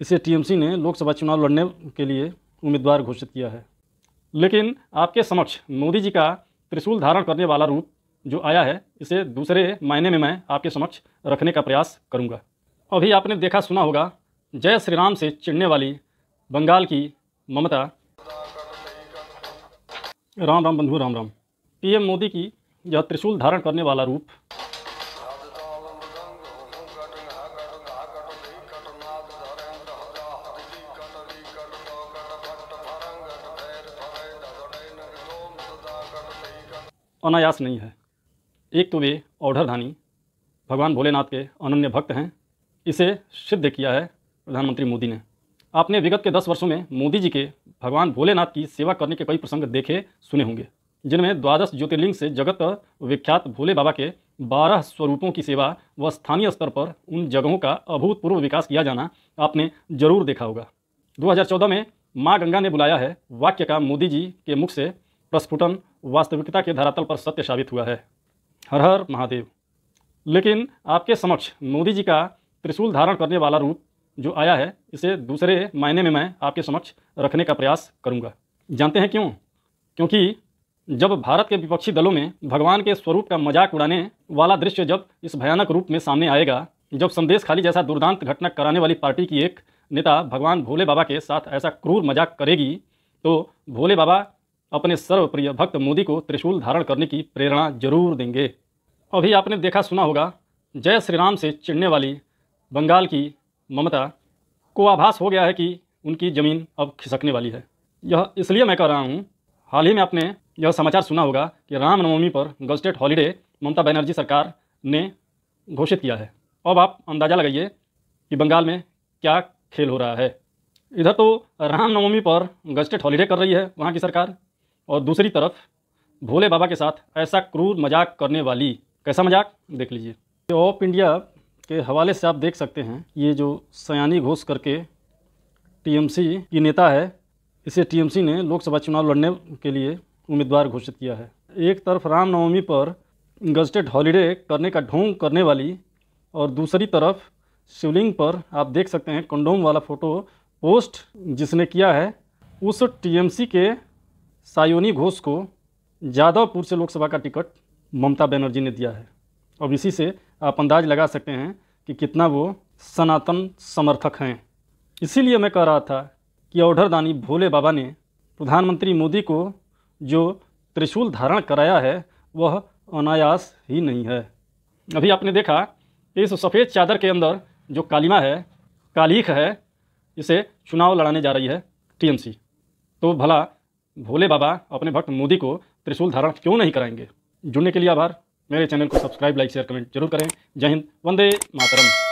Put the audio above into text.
इसे टीएमसी ने लोकसभा चुनाव लड़ने के लिए उम्मीदवार घोषित किया है लेकिन आपके समक्ष मोदी जी का त्रिशूल धारण करने वाला रूप जो आया है इसे दूसरे मायने में मैं आपके समक्ष रखने का प्रयास करूंगा। अभी आपने देखा सुना होगा जय श्री राम से चिड़ने वाली बंगाल की ममता राम राम बंधु राम राम पीएम मोदी की यह त्रिशूल धारण करने वाला रूप अनायास नहीं है एक तो वे औढ़रधानी भगवान भोलेनाथ के अनन्य भक्त हैं इसे सिद्ध किया है प्रधानमंत्री मोदी ने आपने विगत के दस वर्षों में मोदी जी के भगवान भोलेनाथ की सेवा करने के कई प्रसंग देखे सुने होंगे जिनमें द्वादश ज्योतिर्लिंग से जगत विख्यात भोले बाबा के बारह स्वरूपों की सेवा व स्थानीय स्तर पर उन जगहों का अभूतपूर्व विकास किया जाना आपने जरूर देखा होगा 2014 में माँ गंगा ने बुलाया है वाक्य का मोदी जी के मुख से प्रस्फुटन वास्तविकता के धरातल पर सत्य साबित हुआ है हर हर महादेव लेकिन आपके समक्ष मोदी जी का त्रिशूल धारण करने वाला रूप जो आया है इसे दूसरे मायने में मैं आपके समक्ष रखने का प्रयास करूंगा जानते हैं क्यों क्योंकि जब भारत के विपक्षी दलों में भगवान के स्वरूप का मजाक उड़ाने वाला दृश्य जब इस भयानक रूप में सामने आएगा जब संदेश खाली जैसा दुर्दांत घटना कराने वाली पार्टी की एक नेता भगवान भोले बाबा के साथ ऐसा क्रूर मजाक करेगी तो भोले बाबा अपने सर्वप्रिय भक्त मोदी को त्रिशूल धारण करने की प्रेरणा जरूर देंगे अभी आपने देखा सुना होगा जय श्री राम से चिड़ने वाली बंगाल की ममता को आभास हो गया है कि उनकी ज़मीन अब खिसकने वाली है यह इसलिए मैं कह रहा हूँ हाल ही में आपने यह समाचार सुना होगा कि रामनवमी पर गजटेड हॉलीडे ममता बनर्जी सरकार ने घोषित किया है अब आप अंदाज़ा लगाइए कि बंगाल में क्या खेल हो रहा है इधर तो रामनवमी पर गजटेड हॉलीडे कर रही है वहाँ की सरकार और दूसरी तरफ भोले बाबा के साथ ऐसा क्रूर मजाक करने वाली कैसा मजाक देख लीजिए ऑफ इंडिया के हवाले से आप देख सकते हैं ये जो सयानी घोष करके टीएमसी की नेता है इसे टीएमसी ने लोकसभा चुनाव लड़ने के लिए उम्मीदवार घोषित किया है एक तरफ रामनवमी पर गजटेड हॉलीडे करने का ढोंग करने वाली और दूसरी तरफ शिवलिंग पर आप देख सकते हैं कंडोम वाला फ़ोटो पोस्ट जिसने किया है उस टीएमसी के सायोनी घोष को जादवपुर से लोकसभा का टिकट ममता बनर्जी ने दिया है अब इसी से आप अंदाज लगा सकते हैं कि कितना वो सनातन समर्थक हैं इसीलिए मैं कह रहा था कि औढ़रदानी भोले बाबा ने प्रधानमंत्री मोदी को जो त्रिशूल धारण कराया है वह अनायास ही नहीं है अभी आपने देखा कि इस सफ़ेद चादर के अंदर जो कालिमा है कालीख है इसे चुनाव लड़ाने जा रही है टीएमसी तो भला भोले बाबा अपने भक्त मोदी को त्रिशूल धारण क्यों नहीं कराएंगे जुड़ने के लिए आभार मेरे चैनल को सब्सक्राइब लाइक शेयर कमेंट जरूर करें जय हिंद वंदे मातरम